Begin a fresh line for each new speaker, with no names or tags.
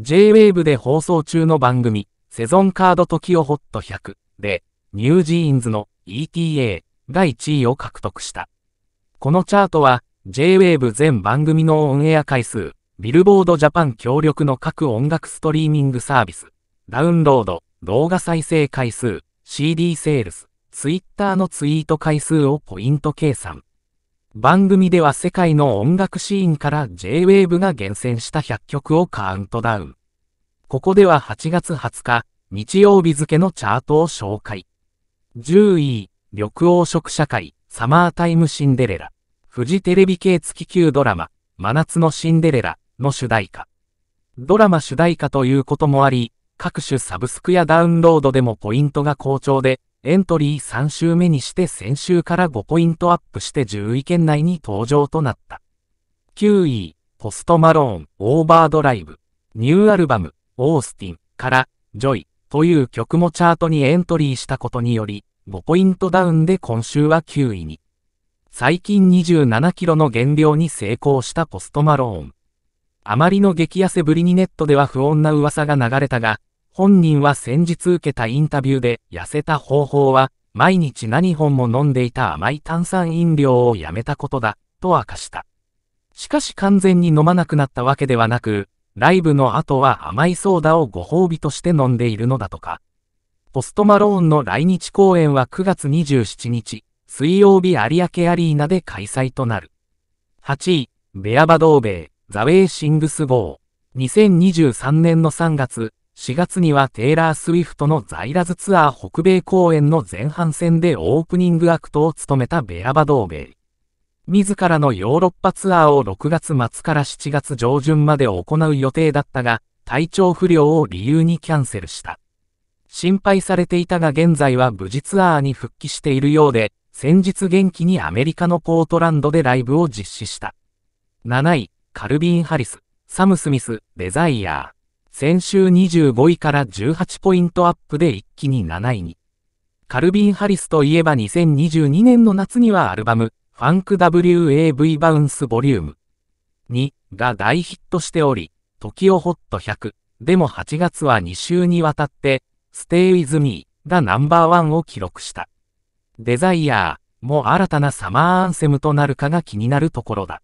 J-Wave で放送中の番組、セゾンカード時をホット100で、ニュージーンズの ETA が1位を獲得した。このチャートは、J-Wave 全番組のオンエア回数、ビルボードジャパン協力の各音楽ストリーミングサービス、ダウンロード、動画再生回数、CD セールス、Twitter のツイート回数をポイント計算。番組では世界の音楽シーンから J-Wave が厳選した100曲をカウントダウン。ここでは8月20日、日曜日付のチャートを紹介。10位、緑黄色社会、サマータイムシンデレラ。フジテレビ系月級ドラマ、真夏のシンデレラの主題歌。ドラマ主題歌ということもあり、各種サブスクやダウンロードでもポイントが好調で、エントリー3週目にして先週から5ポイントアップして10位圏内に登場となった。9位、ポストマローン、オーバードライブ、ニューアルバム、オースティンから、ジョイという曲もチャートにエントリーしたことにより、5ポイントダウンで今週は9位に。最近27キロの減量に成功したポストマローン。あまりの激痩せぶりにネットでは不穏な噂が流れたが、本人は先日受けたインタビューで、痩せた方法は、毎日何本も飲んでいた甘い炭酸飲料をやめたことだ、と明かした。しかし完全に飲まなくなったわけではなく、ライブの後は甘いソーダをご褒美として飲んでいるのだとか。ポストマローンの来日公演は9月27日、水曜日有明アリーナで開催となる。8位、ベアバドーベイザウェイシングス号。2023年の3月、4月にはテイラー・スウィフトのザイラズツアー北米公演の前半戦でオープニングアクトを務めたベアバドーベイ。自らのヨーロッパツアーを6月末から7月上旬まで行う予定だったが、体調不良を理由にキャンセルした。心配されていたが現在は無事ツアーに復帰しているようで、先日元気にアメリカのポートランドでライブを実施した。7位、カルビン・ハリス、サム・スミス、デザイアー。先週25位から18ポイントアップで一気に7位に。カルビン・ハリスといえば2022年の夏にはアルバム、ファンク WAV バウンスボリューム2が大ヒットしており、時をホット100でも8月は2週にわたって、ステイ・ウィズ・ミーがナンバーワンを記録した。デザイアーも新たなサマーアンセムとなるかが気になるところだ。